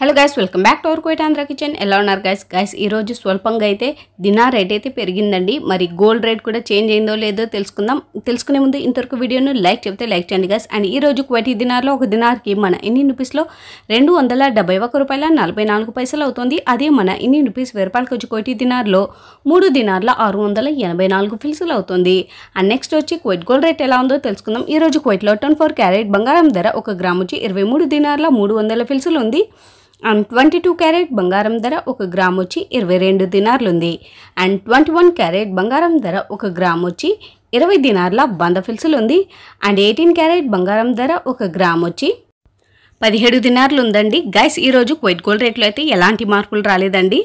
hello guys welcome back to our కోయిట్ Andhra kitchen ఎలా ఉన్నారు గైస్ గైస్ ఈరోజు స్వల్పంగా అయితే దినా రేట్ అయితే పెరిగిందండి మరి గోల్డ్ రేట్ కూడా చేంజ్ అయిందో లేదో తెలుసుకుందాం తెలుసుకునే ముందు ఇంతవరకు వీడియోను లైక్ చెప్తే లైక్ చేయండి గైస్ అండ్ ఈరోజు కోటి దినార్లో ఒక దినార్కి మన ఇండియన్ రూపీస్లో రెండు వందల డెబ్బై ఒక్క రూపాయల నలభై నాలుగు పైసలు అవుతుంది అదే మన ఇండియన్ రూపీస్ రూపాయలకి వచ్చి కోటి దినార్లో మూడు దినార్ల ఆరు వందల ఎనభై నాలుగు ఫిల్సులు అవుతుంది అండ్ నెక్స్ట్ వచ్చి క్వైట్ గోల్డ్ రేట్ ఎలా ఉందో తెలుసుకుందాం ఈరోజు క్వైట్లో టన్ ఫోర్ క్యారెట్ బంగారం ధర ఒక గ్రామ్ వచ్చి ఇరవై మూడు దినార్ల మూడు వందల ఫిల్సులు ఉంది అండ్ ట్వంటీ టూ క్యారెట్ బంగారం ధర ఒక గ్రామ్ వచ్చి ఇరవై రెండు దినార్లు ఉంది అండ్ ట్వంటీ వన్ క్యారెట్ బంగారం ధర ఒక గ్రామ్ వచ్చి ఇరవై దినార్ల వంద ఫిల్సులు ఉంది అండ్ ఎయిటీన్ క్యారెట్ బంగారం ధర ఒక గ్రామ్ వచ్చి పదిహేడు దినార్లు ఉందండి గైస్ ఈరోజు క్వైట్ గోల్డ్ రేట్లు అయితే ఎలాంటి మార్పులు రాలేదండి